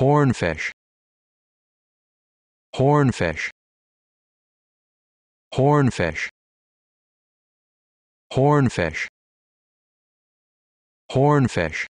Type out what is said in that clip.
hornfish hornfish hornfish hornfish hornfish